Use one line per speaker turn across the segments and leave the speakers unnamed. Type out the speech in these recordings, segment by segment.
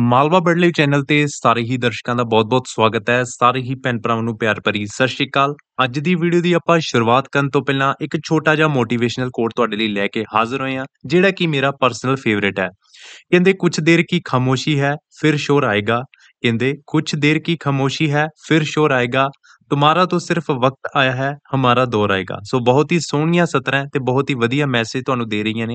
Malwa ਬੜਲੇ channel ਤੇ ਸਾਰੇ ਹੀ ਦਰਸ਼ਕਾਂ ਦਾ ਬਹੁਤ-ਬਹੁਤ ਸਵਾਗਤ ਹੈ ਸਾਰੇ ਹੀ ਪੈਨ ਭਰਾਵਾਂ ਨੂੰ ਪਿਆਰ ਭਰੀ ਸਤਿ ਸ਼੍ਰੀ ਅਕਾਲ ਅੱਜ ਦੀ ਵੀਡੀਓ ਦੀ ਆਪਾਂ ਸ਼ੁਰੂਆਤ ਕਰਨ ਤੋਂ ਪਹਿਲਾਂ ਇੱਕ ਛੋਟਾ ਜਿਹਾ ਮੋਟੀਵੇਸ਼ਨਲ ਕੋਟ ਤੁਹਾਡੇ ਲਈ ਲੈ ਕੇ ਹਾਜ਼ਰ ਹੋਏ ਹਾਂ ਜਿਹੜਾ ਕਿ ਮੇਰਾ ਪਰਸਨਲ ਫੇਵਰਿਟ ਹੈ ਕਹਿੰਦੇ ਕੁਝ ਦੇਰ ਕੀ ਖਾਮੋਸ਼ੀ ਹੈ ਫਿਰ ਸ਼ੋਰ ਆਏਗਾ ਕਹਿੰਦੇ ਕੁਝ ਦੇਰ ਕੀ ਖਾਮੋਸ਼ੀ ਹੈ ਫਿਰ ਸ਼ੋਰ ਆਏਗਾ ਤੁਹਾਰਾ ਤੋਂ ਸਿਰਫ ਵਕਤ ਆਇਆ ਹੈ ਹਮਾਰਾ ਦੌਰ ਆਏਗਾ ਸੋ ਬਹੁਤ ਹੀ ਸੋਹਣੀਆਂ ਸਤਰਾਂ ਤੇ ਬਹੁਤ ਹੀ ਵਧੀਆ ਮੈਸੇਜ ਤੁਹਾਨੂੰ ਦੇ ਰਹੀਆਂ ਨੇ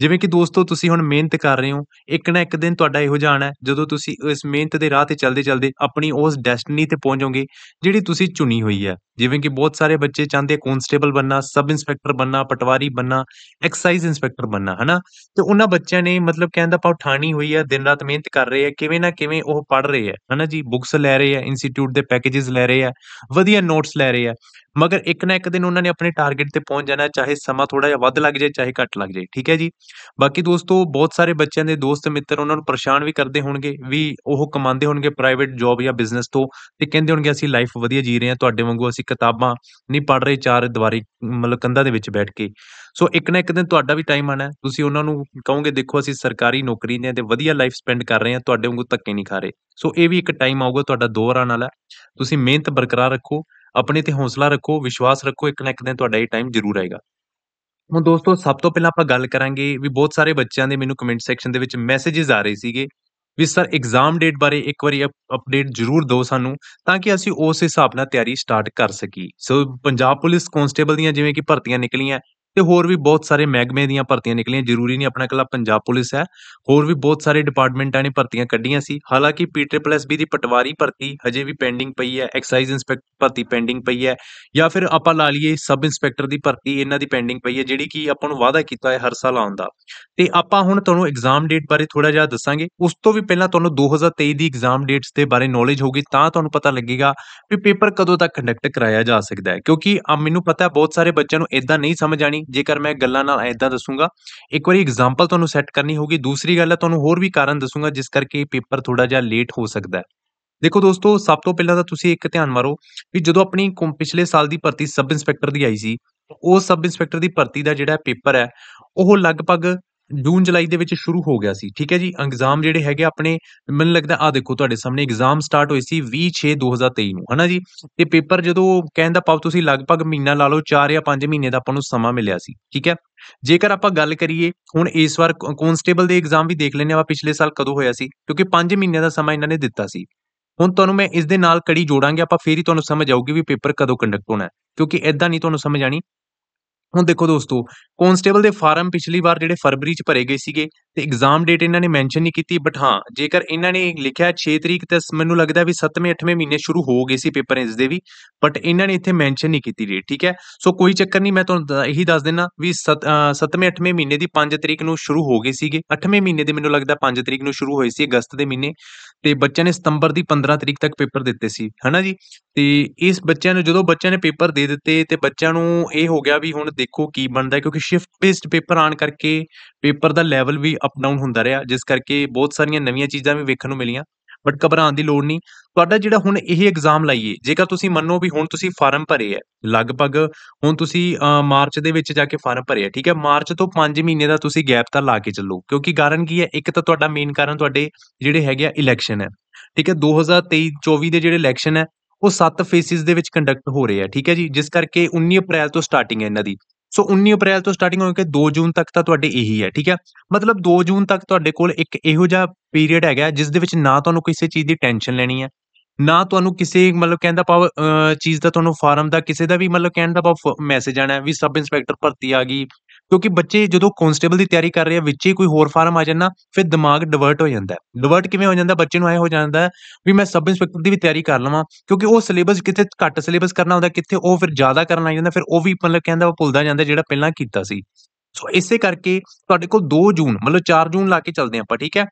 ਜਿਵੇਂ ਕਿ ਦੋਸਤੋ ਤੁਸੀਂ ਹੁਣ ਮਿਹਨਤ ਕਰ ਰਹੇ ਹੋ ਇੱਕ ਨਾ ਇੱਕ ਦਿਨ ਤੁਹਾਡਾ ਇਹੋ ਜਾਣਾ ਜਦੋਂ ਤੁਸੀਂ ਇਸ ਮਿਹਨਤ ਦੇ ਰਾਹ ਤੇ ਚੱਲਦੇ ਚੱਲਦੇ ਆਪਣੀ ਉਸ ਡੈਸਟੀਨੀ ਤੇ ਪਹੁੰਚੋਗੇ ਜਿਹੜੀ ਤੁਸੀਂ ਚੁਣੀ ਹੋਈ ਹੈ ਜਿਵੇਂ ਕਿ ਬਹੁਤ ਸਾਰੇ ਬੱਚੇ ਚਾਹੁੰਦੇ ਕਨਸਟੇਬਲ ਬੰਨਾ ਸਬ ਇੰਸਪੈਕਟਰ ਬੰਨਾ ਪਟਵਾਰੀ ਬੰਨਾ ਐਕਸਾਈਜ਼ ਇੰਸਪੈਕਟਰ ਬੰਨਾ ਹਨਾ ਤੇ ਉਹਨਾਂ ਬੱਚਿਆਂ ਨੇ ਮਤਲਬ ਕਹਿੰਦਾ ਪਾ ਉਠਾਣੀ ਹੋਈ ਹੈ ਦਿਨ ਰਾਤ ਮਿਹਨਤ ਕਰ ਰਹੇ ਆ ਕਿਵੇਂ ਨਾ ਕਿਵੇਂ ਉਹ ਪੜ ਰਹੇ ਆ ਹਨਾ ਜੀ ਬੁੱਕਸ ਲੈ ਰਹੇ ਆ ਇੰਸਟੀਚਿਊਟ ਦੇ ਪੈਕੇजेस ਲੈ ਰਹੇ ਆ ਵਧੀਆ ਨੋਟਸ ਲੈ ਰਹੇ ਆ ਮਗਰ ਇੱਕ ਨਾ ਇੱਕ ਦਿਨ ਉਹਨਾਂ ਨੇ ਆਪਣੇ ਟਾਰਗੇਟ ਤੇ ਪਹੁੰਚ ਜਾਣਾ ਚਾਹੇ ਸਮਾਂ ਥੋੜਾ ਜਿਹਾ ਵੱਧ ਲੱਗ ਜਾਏ ਚਾਹੇ ਘੱਟ ਲੱਗ ਜਾਏ ਠੀਕ ਹੈ ਜੀ ਬਾਕੀ ਦੋਸਤੋ ਬਹੁਤ ਸਾਰੇ ਬੱਚਿਆਂ ਦੇ ਦੋਸਤ ਮਿੱਤਰ ਉਹਨਾਂ ਨੂੰ ਪਰੇਸ਼ਾਨ ਵੀ ਕਰਦੇ ਹੋਣਗੇ ਵੀ ਉਹ ਕਮਾਉਂਦੇ ਹੋਣਗੇ ਪ੍ਰਾਈਵੇਟ ਜੌਬ ਜਾਂ ਬਿਜ਼ਨਸ ਤੋਂ ਤੇ ਕਹਿੰਦੇ ਹੋਣਗੇ ਅਸੀਂ ਲਾਈਫ ਵਧੀਆ ਜੀ ਰਹੇ ਹਾਂ ਤੁਹਾਡੇ ਵਾਂਗੂ ਅਸੀਂ ਕਿਤਾਬਾਂ ਨਹੀਂ ਪੜ੍ਹ ਰਹੇ ਚਾਰ ਦੀਵਾਰੀ ਮਲਕੰਦਾ ਦੇ ਵਿੱਚ ਬੈਠ ਕੇ ਸੋ ਇੱਕ ਨਾ ਇੱਕ ਦਿਨ ਤੁਹਾਡਾ ਵੀ ਟਾਈਮ ਆਣਾ ਤੁਸੀਂ ਉਹਨਾਂ ਨੂੰ ਕਹੋਗੇ ਦੇਖੋ ਅਸੀਂ ਸਰਕਾਰੀ ਨੌਕਰੀ ਨੇ ਤੇ ਵਧੀਆ ਲਾਈਫ ਸਪੈਂਡ ਕਰ ਰਹੇ ਹਾਂ ਤੁਹਾਡੇ ਵਾਂਗੂ ਧੱਕੇ ਨਹੀਂ ਖਾ ਰਹੇ ਸੋ ਇਹ ਵੀ ਇੱਕ ਟਾਈਮ ਆਊਗਾ ਤੁਹਾਡਾ ਦੌਰ ਆਣ ਵਾਲਾ ਤੁਸੀਂ ਮਿਹਨਤ ਬਰਕਰਾਰ ਰੱਖੋ ਆਪਣੇ ਤੇ ਹੌਸਲਾ ਰੱਖੋ ਵਿਸ਼ਵਾਸ ਰੱਖੋ ਇੱਕ ਨਾ ਇੱਕ ਦਿਨ ਤੁਹਾਡਾ ਇਹ ਟਾਈਮ ਜ਼ਰੂਰ ਆਏਗਾ ਹੁਣ ਦੋਸਤੋ ਸਭ ਤੋਂ ਪਹਿਲਾਂ ਆਪਾਂ ਗੱਲ ਕਰਾਂਗੇ ਵੀ ਬਹੁਤ ਸਾਰੇ ਬੱਚਿਆਂ ਦੇ ਮੈਨੂੰ ਕਮੈਂਟ ਸੈਕਸ਼ਨ ਦੇ ਵਿੱਚ ਮੈਸੇजेस ਆ ਰਹੇ ਸੀਗੇ ਵੀ ਸਰ ਐਗਜ਼ਾਮ ਡੇਟ ਬਾਰੇ ਇੱਕ ਵਾਰੀ ਅਪਡੇਟ ਜ਼ਰੂਰ ਦਿਓ ਸਾਨੂੰ ਤਾਂ ਕਿ ਅਸੀਂ ਉਸ ਹਿਸਾਬ ਨਾਲ ਤਿਆਰੀ ਸਟਾਰਟ ਕਰ ਸਕੀ ਸੋ ਪੰਜਾਬ ਪੁਲਿਸ ਕਨਸਟੇਬਲ ਦੀਆਂ ਜਿਵੇਂ ਕਿ ਭਰਤੀਆਂ ਨਿਕਲੀਆਂ ਤੇ ਹੋਰ ਵੀ ਬਹੁਤ ਸਾਰੇ ਮਹਿਕਮੇ ਦੀਆਂ ਭਰਤੀਆਂ ਨਿਕਲੀਆਂ ਜ਼ਰੂਰੀ ਨਹੀਂ ਆਪਣਾ ਇਕੱਲਾ ਪੰਜਾਬ ਪੁਲਿਸ ਹੈ ਹੋਰ ਵੀ ਬਹੁਤ ਸਾਰੇ ਡਿਪਾਰਟਮੈਂਟਾਂ ਨੇ ਭਰਤੀਆਂ ਕੱਢੀਆਂ ਸੀ ਹਾਲਾਂਕਿ ਬੀ ਦੀ ਪਟਵਾਰੀ ਭਰਤੀ ਹਜੇ ਵੀ ਪੈਂਡਿੰਗ ਪਈ ਹੈ ਐਕਸਾਈਜ਼ ਇਨਸਪੈਕਟਰ ਭਰਤੀ ਪੈਂਡਿੰਗ ਪਈ ਹੈ ਜਾਂ ਫਿਰ ਆਪਾਂ ਲਾ ਲਈਏ ਸਬ ਇਨਸਪੈਕਟਰ ਦੀ ਭਰਤੀ ਇਹਨਾਂ ਦੀ ਪੈਂਡਿੰਗ ਪਈ ਹੈ ਜਿਹੜੀ ਕਿ ਆਪਾਂ ਨੂੰ ਵਾਅਦਾ ਕੀਤਾ ਹੈ ਹਰ ਸਾਲ ਆਉਣ ਦਾ ਤੇ ਆਪਾਂ ਹੁਣ ਤੁਹਾਨੂੰ ਐਗਜ਼ਾਮ ਡੇਟ ਬਾਰੇ ਥੋੜਾ ਜਿਹਾ ਦੱਸਾਂਗੇ ਉਸ ਤੋਂ ਵੀ ਪਹਿਲਾਂ ਤੁਹਾਨੂੰ 2023 ਦੀ ਐਗਜ਼ਾਮ ਡੇਟਸ ਦੇ ਬਾਰੇ ਨੌਲੇਜ ਹੋਗੀ ਤਾਂ ਤੁਹਾਨੂੰ ਪਤਾ ਲੱਗੇਗਾ ਵੀ ਪੇਪਰ ਕਦੋਂ ਤੱਕ ਕੰਡਕਟ ਕਰਾਇਆ ਜਾ ਸਕਦਾ ਹੈ ਕਿਉਂਕਿ ਮੈਨੂੰ ਪਤਾ ਬਹੁਤ ਸਾਰੇ ਬੱਚਿਆਂ ਨੂੰ ਇਦਾਂ ਨਹੀਂ ਸਮਝ ਆਣੀ ਜੇਕਰ ਮੈਂ ਗੱਲਾਂ ਨਾਲ ਐਦਾਂ ਦੱਸੂਗਾ ਇੱਕ ਵਾਰੀ ਐਗਜ਼ਾਮਪਲ ਤੁਹਾਨੂੰ ਸੈੱਟ ਕਰਨੀ ਹੋਗੀ ਦੂਸਰੀ ਗੱਲ ਹੈ ਤੁਹਾਨੂੰ ਹੋਰ ਵੀ ਕਾਰਨ ਦੱਸੂਗਾ ਜਿਸ ਕਰਕੇ ਪੇਪਰ ਥੋੜਾ ਜਿਹਾ ਲੇਟ ਹੋ ਸਕਦਾ ਹੈ ਦੇਖੋ ਦੋਸਤੋ ਸਭ ਤੋਂ ਪਹਿਲਾਂ ਤਾਂ ਤੁਸੀਂ ਇੱਕ ਧਿਆਨ ਮਾਰੋ ਵੀ ਜਦੋਂ ਆਪਣੀ ਪਿਛਲੇ ਸਾਲ ਦੀ ਭਰਤੀ ਸਬ ਇੰਸਪੈਕਟਰ ਦੀ ਆਈ ਸੀ ਉਹ ਸਬ ਇੰਸਪੈਕਟਰ ਦੀ ਭਰਤੀ ਦਾ ਜਿਹੜਾ ਪੇਪਰ ਹੈ ਉਹ ਲਗਭਗ ਜੂਨ ਜੁਲਾਈ ਦੇ ਵਿੱਚ ਸ਼ੁਰੂ ਹੋ ਗਿਆ ਸੀ ਠੀਕ ਹੈ ਜੀ ਐਗਜ਼ਾਮ ਜਿਹੜੇ ਹੈਗੇ ਆਪਣੇ ਮੈਨੂੰ ਲੱਗਦਾ ਆ ਦੇਖੋ ਤੁਹਾਡੇ ਸਾਹਮਣੇ ਐਗਜ਼ਾਮ ਸਟਾਰਟ ਹੋਈ ਸੀ 20 2023 ਨੂੰ ਹਨਾ ਜੀ ਤੇ ਪੇਪਰ ਜਦੋਂ ਕਹਿੰਦਾ ਪਾਉ ਤੁਸੀਂ ਲਗਭਗ ਮਹੀਨਾ ਲਾ ਲਓ 4 ਜਾਂ 5 ਮਹੀਨੇ ਦਾ ਆਪਾਂ ਨੂੰ ਸਮਾਂ ਮਿਲਿਆ ਸੀ ਠੀਕ ਹੈ ਜੇਕਰ ਆਪਾਂ ਗੱਲ ਕਰੀਏ ਹੁਣ ਇਸ ਵਾਰ ਕਨਸਟੇਬਲ ਦੇ ਐਗਜ਼ਾਮ ਵੀ ਦੇਖ ਲੈਨੇ ਆਪਾਂ ਪਿਛਲੇ ਸਾਲ ਕਦੋਂ ਹੋਇਆ ਸੀ ਕਿਉਂਕਿ 5 ਮਹੀਨੇ ਦਾ ਸਮਾਂ ਇਹਨਾਂ ਨੇ ਦਿੱਤਾ ਸੀ ਹੁਣ ਤੁਹਾਨੂੰ ਮੈਂ ਇਸ ਦੇ ਨਾਲ ਕੜੀ ਜੋੜਾਂਗੇ ਆਪਾਂ ਫੇਰ ਹੀ ਤੁਹਾਨੂੰ ਸਮਝ ਆਊਗੀ ਵੀ ਪੇਪਰ ਕਦੋਂ ਕੰਡਕਟ ਹੋਣਾ ਕਿਉਂਕਿ ਐਦਾਂ ਨਹੀਂ ਤੁਹਾਨੂੰ ਸਮਝ ਆਣੀ ਹੁਣ ਦੇਖੋ ਦੋਸਤੋ ਕਨਸਟੇਬਲ ਦੇ ਫਾਰਮ ਪਿਛਲੀ ਵਾਰ ਜਿਹੜੇ ਫਰਵਰੀ ਚ ਭਰੇ ਗਏ ਸੀਗੇ ਤੇ ਐਗਜ਼ਾਮ ਡੇਟ ਇਹਨਾਂ ਨੇ ਮੈਂਸ਼ਨ ਨਹੀਂ ਕੀਤੀ ਬਟ ਹਾਂ ਜੇਕਰ ਇਹਨਾਂ ਨੇ ਲਿਖਿਆ 6 ਤਰੀਕ ਤੇ ਮੈਨੂੰ ਲੱਗਦਾ ਵੀ 7ਵੇਂ 8ਵੇਂ ਮਹੀਨੇ ਸ਼ੁਰੂ ਹੋ ਗਏ ਸੀ ਪੇਪਰ ਇਸ ਦੇ ਵੀ ਬਟ ਇਹਨਾਂ ਨੇ ਇੱਥੇ ਮੈਂਸ਼ਨ ਨਹੀਂ ਕੀਤੀ ਡੇਟ ਠੀਕ ਹੈ ਸੋ ਕੋਈ ਚੱਕਰ ਨਹੀਂ ਮੈਂ ਤੁਹਾਨੂੰ ਇਹੀ ਦੱਸ ਦਿੰਨਾ ਵੀ 7ਵੇਂ 8ਵੇਂ ਮਹੀਨੇ ਦੀ 5 ਤਰੀਕ ਨੂੰ ਸ਼ੁਰੂ ਹੋ ਗਏ ਸੀਗੇ 8ਵੇਂ ਮਹੀਨੇ ਦੇ ਮੈਨੂੰ ਲੱਗਦਾ 5 ਤਰੀਕ ਨੂੰ ਸ਼ੁਰੂ ਹੋਏ ਸੀ ਅਗਸਤ ਦੇ ਮਹੀਨੇ ਤੇ ਬੱਚਿਆਂ ਨੇ ਸਤੰਬਰ ਦੀ 15 ਤਰੀਕ ਤੱਕ ਪੇਪਰ ਦਿੱਤੇ ਸੀ ਹਨਾ ਜੀ ਤੇ ਇਸ ਬੱਚਿਆਂ ਨੂੰ ਜਦੋਂ ਬੱਚਿਆਂ ਨੇ ਪੇਪਰ ਦੇ ਦਿੱਤੇ ਤੇ ਬੱਚਿਆਂ ਨੂੰ ਇਹ ਹੋ ਗਿਆ ਵੀ ਹੁਣ ਦੇਖੋ ਕੀ ਬਣਦਾ ਕਿਉਂਕਿ ਸ਼ਿਫਟ ਬੇਸਡ ਪੇਪਰ ਆਣ ਕਰਕੇ ਪੇਪਰ ਦਾ ਲੈਵਲ ਵੀ ਅਪ ਡਾਊਨ ਹੁੰਦਾ ਰਿਹਾ ਜਿਸ ਕਰਕੇ ਬਹੁਤ ਸਾਰੀਆਂ ਨਵੀਆਂ ਚੀਜ਼ਾਂ ਵੀ ਵੇਖਣ ਨੂੰ ਮਿਲੀਆਂ ਬਟ ਘਬਰਾਉਣ ਦੀ ਲੋੜ ਨਹੀਂ ਤੁਹਾਡਾ ਜਿਹੜਾ ਹੁਣ ਇਹ ਐਗਜ਼ਾਮ ਲਈਏ ਜੇਕਰ ਤੁਸੀਂ ਮੰਨੋ ਵੀ ਹੁਣ ਤੁਸੀਂ ਫਾਰਮ ਭਰੇ ਹੈ ਲਗਭਗ ਹੁਣ ਤੁਸੀਂ ਮਾਰਚ ਦੇ ਵਿੱਚ ਜਾ ਕੇ ਫਾਰਮ ਭਰੇ ਹੈ ਠੀਕ ਹੈ ਮਾਰਚ ਤੋਂ 5 ਮਹੀਨੇ ਦਾ ਤੁਸੀਂ ਗੈਪ ਤਾਂ ਲਾ ਕੇ ਚੱਲੋ ਕਿਉਂਕਿ ਕਾਰਨ ਕੀ ਹੈ ਇੱਕ ਤਾਂ ਤੁਹਾਡਾ ਮੇਨ ਕਾਰਨ ਤੁਹਾਡੇ ਜਿਹੜੇ ਹੈਗੇ ਆ ਇਲੈਕਸ਼ਨ ਹੈ ਠੀਕ ਹੈ 2023 24 ਦੇ ਜਿਹੜੇ ਇਲੈਕਸ਼ਨ ਹੈ ਉਹ 7 ਫੇਸਿਸ ਦੇ ਵਿੱਚ ਕੰਡਕਟ ਹੋ ਰਹੇ ਆ ਠੀਕ ਹੈ ਜੀ ਜਿਸ ਕਰਕੇ 19 ਅਪ੍ਰੈਲ ਤੋਂ ਸਟਾਰਟਿੰਗ ਹੈ ਇਹਨਾਂ ਦੀ ਸੋ 19 ਅਪ੍ਰੈਲ ਤੋਂ ਸਟਾਰਟਿੰਗ ਹੋ ਕੇ 2 ਜੂਨ ਤੱਕ ਤਾਂ ਤੁਹਾਡੇ ਇਹੀ ਹੈ ਠੀਕ ਹੈ ਮਤਲਬ 2 ਜੂਨ ਤੱਕ ਤੁਹਾਡੇ ਕੋਲ ਇੱਕ ਇਹੋ ਜਿਹਾ ਪੀਰੀਅਡ ਹੈਗਾ ਜਿਸ ਦੇ ਵਿੱਚ ਨਾ ਤੁਹਾਨੂੰ ਕਿਸੇ ਚੀਜ਼ ਦੀ ਟੈਨਸ਼ਨ ਲੈਣੀ ਹੈ ਨਾ ਤੁਹਾਨੂੰ ਕਿਸੇ ਮਤਲਬ ਕਹਿੰਦਾ ਪਾਵ ਚੀਜ਼ ਦਾ ਤੁਹਾਨੂੰ ਫਾਰਮ ਦਾ ਕਿਸੇ ਦਾ ਵੀ ਮਤਲਬ ਕਹਿੰਦਾ ਪਾਵ ਮੈਸੇਜ ਆਣਾ ਵੀ ਸਬ ਇੰਸਪੈਕਟਰ ਭਰਤੀ ਆ ਗਈ ਕਿਉਂਕਿ ਬੱਚੇ ਜਦੋਂ ਕਨਸਟੇਬਲ ਦੀ ਤਿਆਰੀ ਕਰ ਰਹੇ ਆ ਵਿੱਚ ਹੀ ਕੋਈ ਹੋਰ ਫਾਰਮ ਆ ਜਾਂਦਾ ਫਿਰ ਦਿਮਾਗ ਡਿਵਰਟ ਹੋ ਜਾਂਦਾ ਡਿਵਰਟ ਕਿਵੇਂ ਹੋ ਜਾਂਦਾ ਬੱਚੇ ਨੂੰ ਐ ਹੋ ਜਾਂਦਾ ਵੀ ਮੈਂ ਸਬ ਇੰਸਪੈਕਟਰ ਦੀ ਵੀ ਤਿਆਰੀ ਕਰ ਲਵਾਂ ਕਿਉਂਕਿ ਉਹ ਸਿਲੇਬਸ ਕਿਤੇ ਘੱਟ ਸਿਲੇਬਸ ਕਰਨਾ ਹੁੰਦਾ ਕਿਤੇ ਉਹ ਫਿਰ ਜ਼ਿਆਦਾ ਕਰਨਾ ਜਾਂਦਾ ਫਿਰ ਉਹ ਵੀ ਮਤਲਬ ਕਹਿੰਦਾ ਉਹ ਭੁੱਲਦਾ ਜਾਂਦਾ ਜਿਹੜਾ ਪਹਿਲਾਂ ਕੀਤਾ ਸੀ ਸੋ ਇਸੇ ਕਰਕੇ ਤੁਹਾਡੇ ਕੋਲ 2 ਜੂਨ ਮਤਲਬ 4 ਜੂਨ ਲਾ ਕੇ ਚੱਲਦੇ ਆਪਾਂ ਠੀਕ ਹੈ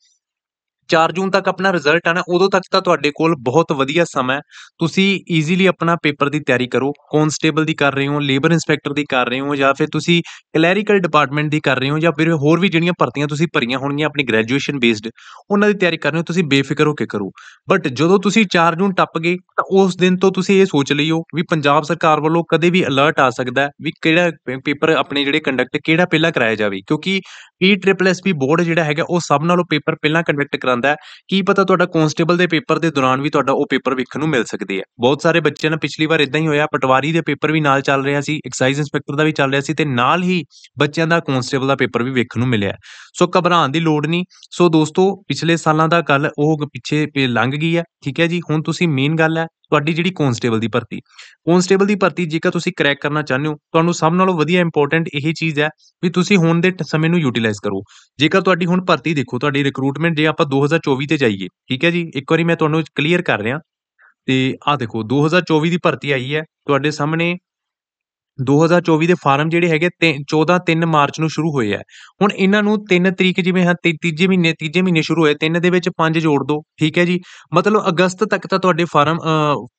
4 ਜੂਨ ਤੱਕ ਆਪਣਾ ਰਿਜ਼ਲਟ ਆਣਾ ਉਦੋਂ ਤੱਕ ਤਾਂ ਤੁਹਾਡੇ ਕੋਲ ਬਹੁਤ ਵਧੀਆ ਸਮਾਂ ਹੈ ਤੁਸੀਂ ਈਜ਼ੀਲੀ ਆਪਣਾ ਪੇਪਰ ਦੀ ਤਿਆਰੀ ਕਰੋ ਕਨਸਟੇਬਲ ਦੀ ਕਰ ਰਹੇ ਹੋ ਲੇਬਰ ਇਨਸਪੈਕਟਰ ਦੀ ਕਰ ਰਹੇ ਹੋ ਜਾਂ ਫਿਰ ਤੁਸੀਂ ਕਲੈਰੀਕਲ ਡਿਪਾਰਟਮੈਂਟ ਦੀ ਕਰ ਰਹੇ ਹੋ ਜਾਂ ਫਿਰ ਹੋਰ ਵੀ ਜਿਹੜੀਆਂ ਭਰਤੀਆਂ ਤੁਸੀਂ ਭਰੀਆਂ ਹੋਣਗੀਆਂ ਆਪਣੀ ਗ੍ਰੈਜੂਏਸ਼ਨ ਬੇਸਡ ਉਹਨਾਂ ਦੀ ਤਿਆਰੀ ਕਰ ਰਹੇ ਹੋ ਤੁਸੀਂ ਬੇਫਿਕਰ ਹੋ ਕੇ ਕਰੋ ਬਟ ਜਦੋਂ ਤੁਸੀਂ 4 ਜੂਨ ਟੱਪ ਗਏ ਤਾਂ ਉਸ ਦਿਨ ਤੋਂ ਤੁਸੀਂ ਇਹ ਸੋਚ ਲਈਓ ਵੀ ਪੰਜਾਬ ਸਰਕਾਰ ਵੱਲੋਂ ਕਦੇ ਵੀ ਅਲਰਟ ਆ ਸਕਦਾ ਵੀ ਕਿਹੜਾ ਪੇਪਰ ਆਪਣੇ ਜਿਹੜੇ ਕੰਡਕਟ ਕਿਹੜਾ ਪਹਿਲਾਂ ਕਰਾਇਆ ਜਾਵੇ ਕਿਉਂਕਿ ਈ ਟ੍ਰਿਪਲ ਐਸ ਬੋਰਡ ਜਿਹੜਾ ਹੈਗਾ ਉਹ ਸਭ ਨਾਲੋਂ ਪੇਪਰ ਪਹਿਲਾਂ ਕੰਡਕਟ ਕਰਾ ਹੈ ਕੀ ਪਤਾ ਤੁਹਾਡਾ ਕਨਸਟੇਬਲ ਦੇ ਪੇਪਰ ਦੇ ਦੌਰਾਨ ਵੀ ਤੁਹਾਡਾ ਉਹ ਪੇਪਰ ਵੇਖਣ ਨੂੰ ਮਿਲ ਸਕਦੀ ਹੈ ਬਹੁਤ ਸਾਰੇ ਬੱਚਿਆਂ ਨਾਲ ਪਿਛਲੀ ਵਾਰ ਇਦਾਂ ਹੀ ਹੋਇਆ ਪਟਵਾਰੀ ਦੇ ਪੇਪਰ ਵੀ ਨਾਲ ਚੱਲ ਰਿਹਾ ਸੀ ਐਕਸਾਈਜ਼ ਇੰਸਪੈਕਟਰ ਦਾ ਵੀ ਚੱਲ ਰਿਹਾ ਸੀ ਤੇ ਨਾਲ ਹੀ ਬੱਚਿਆਂ ਦਾ ਕਨਸਟੇਬਲ ਦਾ ਪੇਪਰ ਵੀ ਵੇਖਣ ਨੂੰ ਮਿਲਿਆ ਸੋ ਘਬਰਾਉਣ ਦੀ ਲੋੜ ਨਹੀਂ ਸੋ ਦੋਸਤੋ ਪਿਛਲੇ ਸਾਲਾਂ ਦਾ ਗੱਲ ਉਹ ਪਿੱਛੇ ਲੰਘ ਗਈ ਹੈ ਠੀਕ ਹੈ ਜੀ ਹੁਣ ਤੁਸੀਂ ਮੇਨ ਗੱਲ ਹੈ ਤੁਹਾਡੀ ਜਿਹੜੀ ਕਨਸਟੇਬਲ ਦੀ ਭਰਤੀ ਕਨਸਟੇਬਲ ਦੀ ਭਰਤੀ ਜੇਕਰ ਤੁਸੀਂ ਕਰੈਕ ਕਰਨਾ ਚਾਹੁੰਦੇ ਹੋ ਤੁਹਾਨੂੰ ਸਭ ਨਾਲੋਂ ਵਧੀਆ ਇੰਪੋਰਟੈਂਟ ਇਹ ਚੀਜ਼ ਹੈ ਵੀ ਤੁਸੀਂ ਹੁਣ ਦੇ ਸਮੇਂ ਨੂੰ ਯੂਟਿਲਾਈਜ਼ ਕਰੋ ਜੇਕਰ ਤੁਹਾਡੀ ਹੁਣ ਭਰਤੀ ਦੇਖੋ ਤੁਹਾਡੀ ਰਿਕਰੂਟਮੈਂਟ ਜੇ ਆਪਾਂ 2024 ਤੇ ਜਾਈਏ ਠੀਕ ਹੈ ਜੀ ਇੱਕ ਵਾਰੀ ਮੈਂ ਤੁਹਾਨੂੰ ਕਲੀਅਰ ਕਰ ਰਿਹਾ ਤੇ ਆ ਦੇਖੋ 2024 ਦੀ ਭਰਤੀ ਆਈ ਹੈ ਤੁਹਾਡੇ ਸਾਹਮਣੇ 2024 ਦੇ ਫਾਰਮ ਜਿਹੜੇ ਹੈਗੇ 14 3 ਮਾਰਚ ਨੂੰ ਸ਼ੁਰੂ ਹੋਏ ਆ ਹੁਣ ਇਹਨਾਂ ਨੂੰ 3 ਤਰੀਕ ਜਿਵੇਂ ਹਾਂ ਤੀਜੇ ਮਹੀਨੇ ਤੀਜੇ ਮਹੀਨੇ ਸ਼ੁਰੂ ਹੋਏ 3 ਦੇ ਵਿੱਚ 5 ਜੋੜ ਦੋ ਠੀਕ ਹੈ ਜੀ ਮਤਲਬ ਅਗਸਤ ਤੱਕ ਤਾਂ ਤੁਹਾਡੇ ਫਾਰਮ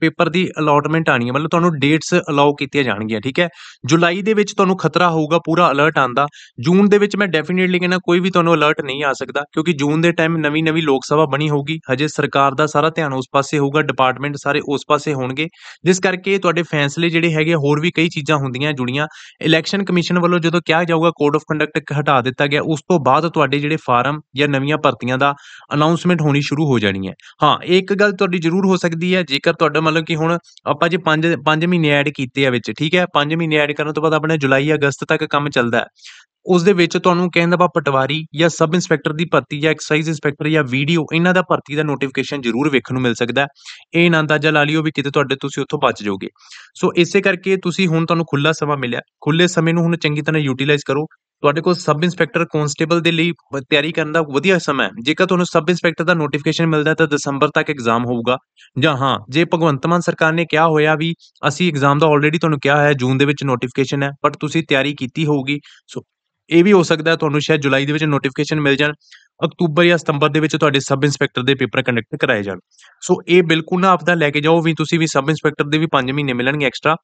ਪੇਪਰ ਦੀ ਅਲਾਟਮੈਂਟ ਆਣੀ ਹੈ ਮਤਲਬ ਤੁਹਾਨੂੰ ਡੇਟਸ ਅਲਾਉ ਕੀਤੀਆਂ ਜਾਣਗੀਆਂ ਠੀਕ ਹੈ ਜੁਲਾਈ ਦੇ ਵਿੱਚ ਤੁਹਾਨੂੰ ਖਤਰਾ ਹੋਊਗਾ ਪੂਰਾ ਅਲਰਟ ਆਂਦਾ ਜੂਨ ਦੇ ਵਿੱਚ ਮੈਂ ਡੈਫੀਨਿਟਲੀ ਕਹਿੰਦਾ ਕੋਈ ਵੀ ਤੁਹਾਨੂੰ ਅਲਰਟ ਨਹੀਂ ਆ ਸਕਦਾ ਕਿਉਂਕਿ ਜੂਨ ਦੇ ਟਾਈਮ ਨਵੀਂ ਨਵੀਂ ਲੋਕ ਸਭਾ ਬਣੀ ਹੋਊਗੀ ਹਜੇ ਸਰਕਾਰ ਦਾ ਸਾਰਾ ਧਿਆਨ ਉਸ ਪਾਸੇ ਹੋਊਗਾ ਡਿਪਾਰਟਮੈਂਟ ਸਾਰੇ ਉਸ ਪਾਸੇ ਹੋਣਗੇ ਜਿਸ ਕਰਕੇ ਤੁਹਾਡੇ ਫੈਸਲੇ ਜਿਹੜੇ ਹੈਗੇ ਹੋਰ ਵੀ ਕਈ ਚੀਜ਼ਾਂ ਹੁੰਦੀਆਂ ਜੁੜੀਆਂ ਇਲੈਕਸ਼ਨ ਕਮਿਸ਼ਨ ਵੱਲੋਂ ਜਦੋਂ ਕਿਹਾ ਜਾਊਗਾ ਕੋਡ ਆਫ ਕੰਡਕਟ ਹਟਾ ਦਿੱਤਾ ਗਿਆ ਉਸ ਤੋਂ ਬਾਅਦ ਤੁਹਾਡੇ ਜਿਹੜੇ ਫਾਰਮ ਜਾਂ ਨਵੀਆਂ ਭਰਤੀਆਂ ਦਾ ਅਨਾਉਂਸਮੈਂਟ ਹੋਣੀ ਸ਼ੁਰੂ ਹੋ ਜਾਣੀ ਹੈ ਹਾਂ ਇੱਕ ਗੱਲ ਤੁਹਾਡੀ ਜ਼ਰੂਰ ਹੋ ਸਕਦੀ ਹੈ ਜੇਕਰ ਤੁਹਾਡਾ ਮਤਲਬ ਕਿ ਹੁਣ ਆਪਾਂ ਜੇ 5 5 ਮਹੀਨੇ ਐਡ ਕੀਤੇ ਆ ਵਿੱਚ ਠੀਕ ਹੈ 5 ਮਹੀਨੇ ਐਡ ਕਰਨ ਤੋਂ ਬਾਅਦ ਆਪਣੇ ਜੁਲਾਈ ਅਗਸਤ ਤੱਕ ਕੰਮ ਚੱਲਦਾ ਹੈ ਉਸ ਦੇ ਵਿੱਚ ਤੁਹਾਨੂੰ ਕਹਿੰਦਾ ਵਾ ਪਟਵਾਰੀ ਜਾਂ ਸਬ ਇੰਸਪੈਕਟਰ ਦੀ ਭਰਤੀ ਜਾਂ ਐਕਸਾਈਜ਼ ਇੰਸਪੈਕਟਰ ਜਾਂ ਵੀਡੀਓ ਇਹਨਾਂ ਦਾ ਭਰਤੀ ਦਾ ਨੋਟੀਫਿਕੇਸ਼ਨ ਜ਼ਰੂਰ ਵੇਖਣ ਨੂੰ ਮਿਲ ਸਕਦਾ ਇਹ ਨਾ ਅੰਦਾਜ਼ਾ ਲਾ ਲਿਓ ਵੀ ਕਿਤੇ ਤੁਹਾਡੇ ਤੁਸੀਂ ਉੱਥੋਂ ਬਚ ਜਾਓਗੇ ਸੋ ਇਸੇ ਕਰਕੇ ਤੁਸੀਂ ਹੁਣ ਤੁਹਾਨੂੰ ਖੁੱਲਾ ਸਮਾਂ ਮਿਲਿਆ ਖੁੱਲੇ ਸਮੇਂ ਨੂੰ ਹੁਣ ਚੰਗੀ ਤਰ੍ਹਾਂ ਯੂਟਿਲਾਈਜ਼ ਕਰੋ ਤੁਹਾਡੇ ਕੋਲ ਸਬ ਇੰਸਪੈਕਟਰ ਕਨਸਟੇਬਲ ਦੇ ਲਈ ਤਿਆਰੀ ਕਰਨ ਦਾ ਵਧੀਆ ਸਮਾਂ ਹੈ ਜੇਕਰ ਤੁਹਾਨੂੰ ਸਬ ਇੰਸਪੈਕਟਰ ਦਾ ਨੋਟੀਫਿਕੇਸ਼ਨ ਮਿਲਦਾ ਤਾਂ ਦਸੰਬਰ ਤੱਕ ਐਗਜ਼ਾਮ ਹੋਊਗਾ ਜਾਂ ਹਾਂ ਜੇ ਭਗਵੰਤ ਮਾਨ ਸਰਕਾਰ ਨੇ ਕਿਹਾ ਹੋਇਆ ਵੀ ਅਸੀਂ ਐਗਜ਼ਾਮ ਦਾ ਆਲਰੇਡੀ ਤੁਹਾਨੂੰ ਕਿਹਾ ਹੈ ਜੂਨ ਦੇ ਵਿੱਚ ਨੋਟੀਫਿਕੇਸ਼ਨ ਹੈ ਬਟ ਤੁਸੀਂ ਤਿਆਰੀ ਕੀਤੀ ਹੋਊਗੀ ਸੋ ਇਹ ਵੀ ਹੋ ਸਕਦਾ ਤੁਹਾਨੂੰ ਸ਼ਾਇਦ ਜੁਲਾਈ ਦੇ ਵਿੱਚ ਨੋਟੀਫਿਕੇਸ਼ਨ ਮਿਲ ਜਾਣ ਅਕਤੂਬਰ ਜਾਂ ਸਤੰਬਰ ਦੇ ਵਿੱਚ ਤੁਹਾਡੇ ਸਬ ਇੰਸਪੈਕਟਰ ਦੇ ਪੇਪਰ ਕੰਡਕਟ ਕਰਾਏ ਜਾਣ ਸੋ ਇਹ ਬਿਲਕੁਲ ਨਾ ਆਪਦਾ ਲੈ ਕੇ ਜਾਓ ਵੀ ਤੁਸੀਂ ਵੀ ਸਬ ਇੰਸਪੈਕਟਰ ਦੇ ਵੀ 5 ਮਹੀਨੇ ਮਿਲਣਗੇ ਐਕਸਟਰਾ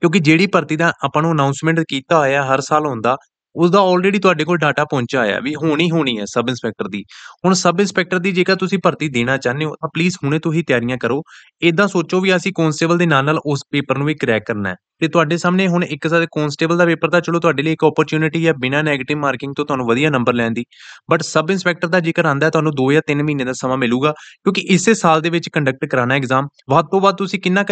ਕਿਉਂਕਿ ਜਿਹੜੀ ਭਰਤੀ ਦਾ ਆਪਾਂ ਨੂੰ ਅਨਾਉਂਸਮੈਂਟ ਕੀਤਾ ਹੋਇਆ ਹਰ ਸਾਲ ਹੁੰਦਾ ਉਸ ਦਾ ਆਲਰੇਡੀ ਤੁਹਾਡੇ ਕੋਲ ਡਾਟਾ ਪਹੁੰਚਿਆ ਆਇਆ ਵੀ ਹੋਣੀ ਹੋਣੀ ਹੈ ਸਬ ਇੰਸਪੈਕਟਰ ਦੀ ਹੁਣ ਸਬ ਇੰਸਪੈਕਟਰ ਦੀ ਜੇਕਰ ਤੁਸੀਂ ਭਰਤੀ ਦੇਣਾ ਚਾਹੁੰਦੇ ਹੋ ਤਾਂ ਪਲੀਜ਼ ਹੁਣੇ ਤੋਂ ਹੀ ਤਿਆਰੀਆਂ ਕਰੋ ਇਦਾਂ ਸੋਚੋ ਵੀ ਅਸੀਂ ਕਨਸਟੇਬਲ ਦੇ ਨਾਲ ਨਾਲ ਉਸ ਪੇਪਰ ਨੂੰ ਵੀ ਕਰੈਕ ਕਰਨਾ ਹੈ ਤੇ ਤੁਹਾਡੇ ਸਾਹਮਣੇ ਹੁਣ ਇੱਕ ਸਾਡੇ ਕਨਸਟੇਬਲ ਦਾ ਪੇਪਰ ਤਾਂ ਚਲੋ ਤੁਹਾਡੇ ਲਈ ਇੱਕ ਓਪਰਚ्युनिटी ਹੈ ਬਿਨਾ 네ਗੇਟਿਵ ਮਾਰਕਿੰਗ ਤੋਂ ਤੁਹਾਨੂੰ ਵਧੀਆ ਨੰਬਰ ਲੈਣ ਦੀ ਬਟ ਸਬ ਇੰਸਪੈਕਟਰ ਦਾ ਜ਼ਿਕਰ ਆਂਦਾ ਤੁਹਾਨੂੰ 2 ਜਾਂ 3 ਮਹੀਨੇ ਦਾ ਸਮਾਂ ਮਿਲੂਗਾ ਕਿਉਂਕਿ ਇਸੇ ਸਾਲ ਦੇ ਵਿੱਚ ਕੰਡਕਟ ਕਰਾਣਾ ਐਗਜ਼ਾਮ ਵੱਧ ਤੋਂ ਵੱਧ ਤੁਸੀਂ ਕਿੰਨਾ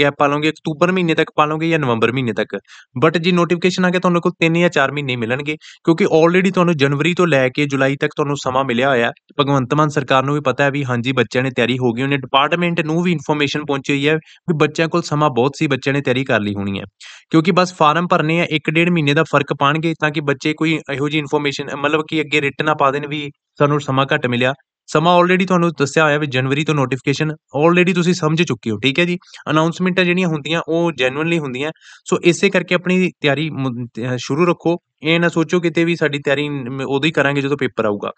ਗੈਪ ਪਾ ਲਓਗੇ ਅਕਤੂਬਰ ਮਹੀਨੇ ਤੱਕ ਪਾ ਲਓਗੇ ਜਾਂ ਨਵੰਬਰ ਮਹੀਨੇ ਤੱਕ ਬਟ ਜੀ ਨੋਟੀਫਿਕੇਸ਼ਨ ਆ ਕੇ ਤੁਹਾਨੂੰ ਕੋਲ 3 ਜਾਂ 4 ਮਹੀਨੇ ਮਿਲਣਗੇ ਕਿਉਂਕਿ ਆਲਰੇਡੀ ਤੁਹਾਨੂੰ ਜਨਵਰੀ ਤੋਂ ਲੈ ਕੇ ਜੁਲਾਈ ਤੱਕ ਤੁਹਾਨੂੰ ਸਮਾਂ ਮਿਲਿਆ ਹੋਇਆ ਹੈ ਭਗਵੰਤ ਮਾਨ ਸਰਕਾਰ ਨੂੰ ਵੀ ਪਤਾ ਹੈ ਵੀ ਹਾਂਜੀ ਬੱਚਿਆਂ ਨੇ ਤਿਆਰੀ ਹੋ ਗਈ ਉਹਨੇ ਡਿਪਾਰਟਮੈਂਟ ਨੂੰ ਵੀ ਇਨਫੋਰਮੇਸ਼ਨ ਪਹੁੰਚੀ ਹੋਈ ਹੈ ਵੀ ਬੱਚਿਆਂ ਕੋਲ ਸਮਾਂ ਬਹੁਤ ਸੀ ਬੱਚਿਆਂ ਨੇ ਤਿਆਰੀ ਕਰ ਲਈ ਹੋਣੀ ਕਰਨੀ ਹੈ ਕਿਉਂਕਿ ਬਸ ਫਾਰਮ ਭਰਨੇ ਆ 1.5 ਮਹੀਨੇ ਦਾ ਫਰਕ ਪਾਣਗੇ ਤਾਂ ਕਿ ਬੱਚੇ ਕੋਈ ਇਹੋ ਜੀ ਇਨਫੋਰਮੇਸ਼ਨ ਮਤਲਬ ਕਿ ਅੱਗੇ ਰਿਟ ਨਾ ਪਾ ਦੇਣ ਵੀ ਸਾਨੂੰ ਸਮਾਂ ਘੱਟ ਮਿਲਿਆ ਸਮਾਂ ਆਲਰੇਡੀ ਤੁਹਾਨੂੰ ਦੱਸਿਆ ਹੋਇਆ ਵੀ ਜਨਵਰੀ ਤੋਂ ਨੋਟੀਫਿਕੇਸ਼ਨ ਆਲਰੇਡੀ ਤੁਸੀਂ ਸਮਝ ਚੁੱਕੇ ਹੋ ਠੀਕ ਹੈ ਜੀ ਅਨਾਉਂਸਮੈਂਟਾਂ ਜਿਹੜੀਆਂ ਹੁੰਦੀਆਂ ਉਹ ਜੈਨੂਇਨਲੀ ਹੁੰਦੀਆਂ ਸੋ ਇਸੇ ਕਰਕੇ ਆਪਣੀ ਤਿਆਰੀ ਸ਼ੁਰੂ ਰੱਖੋ ਇਹ ਨਾ ਸੋਚੋ ਕਿਤੇ ਵੀ ਸਾਡੀ ਤਿਆਰੀ ਉਦੋਂ ਹੀ ਕਰਾਂਗੇ ਜਦੋਂ ਪੇਪਰ ਆਊਗਾ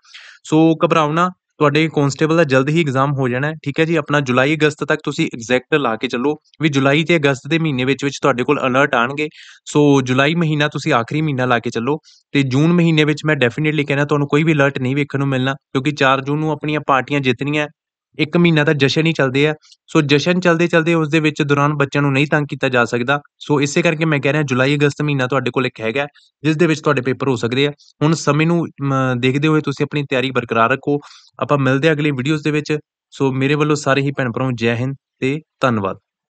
ਸੋ ਘਬਰਾਉਣਾ ਤੁਹਾਡੇ ਕਨਸਟੇਬਲ ਦਾ ਜਲਦ ਹੀ ਐਗਜ਼ਾਮ ਹੋ ਜਾਣਾ ਹੈ ਠੀਕ ਹੈ ਜੀ ਆਪਣਾ ਜੁਲਾਈ ਅਗਸਤ ਤੱਕ ਤੁਸੀਂ ਐਗਜ਼ੈਕਟ ਲਾ ਕੇ ਚੱਲੋ ਵੀ ਜੁਲਾਈ ਤੇ ਅਗਸਤ ਦੇ ਮਹੀਨੇ ਵਿੱਚ ਵਿੱਚ ਤੁਹਾਡੇ ਕੋਲ ਅਲਰਟ ਆਣਗੇ ਸੋ ਜੁਲਾਈ ਮਹੀਨਾ ਤੁਸੀਂ ਆਖਰੀ ਮਹੀਨਾ ਲਾ ਕੇ ਚੱਲੋ ਤੇ ਜੂਨ ਮਹੀਨੇ ਵਿੱਚ ਮੈਂ ਡੈਫੀਨਿਟਲੀ ਕਹਿੰਦਾ ਤੁਹਾਨੂੰ ਕੋਈ ਵੀ ਅਲਰਟ ਨਹੀਂ ਵੇਖਣ ਨੂੰ ਮਿਲਣਾ ਕਿਉਂਕਿ 4 ਜੂਨ ਨੂੰ ਆਪਣੀਆਂ ਪਾਰਟੀਆਂ ਜਿੱਤਣੀਆਂ ਇੱਕ ਮਹੀਨਾ ਦਾ ਜਸ਼ਨ ਹੀ ਚੱਲਦੇ ਆ ਸੋ ਜਸ਼ਨ ਚੱਲਦੇ ਚੱਲਦੇ ਉਸ ਦੇ ਵਿੱਚ ਦੌਰਾਨ ਬੱਚਿਆਂ ਨੂੰ ਨਹੀਂ ਤੰਗ ਕੀਤਾ ਜਾ ਸਕਦਾ ਸੋ ਇਸੇ ਕਰਕੇ ਮੈਂ ਕਹਿ ਰਿਹਾ ਜੁਲਾਈ ਅਗਸਤ ਮਹੀਨਾ ਤੁਹਾਡੇ ਕੋਲ ਇੱਕ ਹੈਗਾ ਜਿਸ ਦੇ ਵਿੱਚ ਤੁਹਾਡੇ ਪੇਪਰ ਹੋ ਸਕਦੇ ਆ ਹੁਣ ਸਮੇਂ ਨੂੰ ਦੇਖਦੇ ਹੋਏ ਤੁਸੀਂ ਆਪਣੀ ਤਿਆਰੀ ਬਰਕਰਾਰ ਰੱਖੋ ਆਪਾਂ ਮਿਲਦੇ ਆ ਅਗਲੀ ਵੀਡੀਓਜ਼ ਦੇ ਵਿੱਚ ਸੋ ਮੇਰੇ ਵੱਲੋਂ ਸਾਰੇ ਹੀ ਭੈਣ ਭਰਾਵਾਂ ਜੈ ਹਿੰਦ ਤੇ ਧੰਨਵਾਦ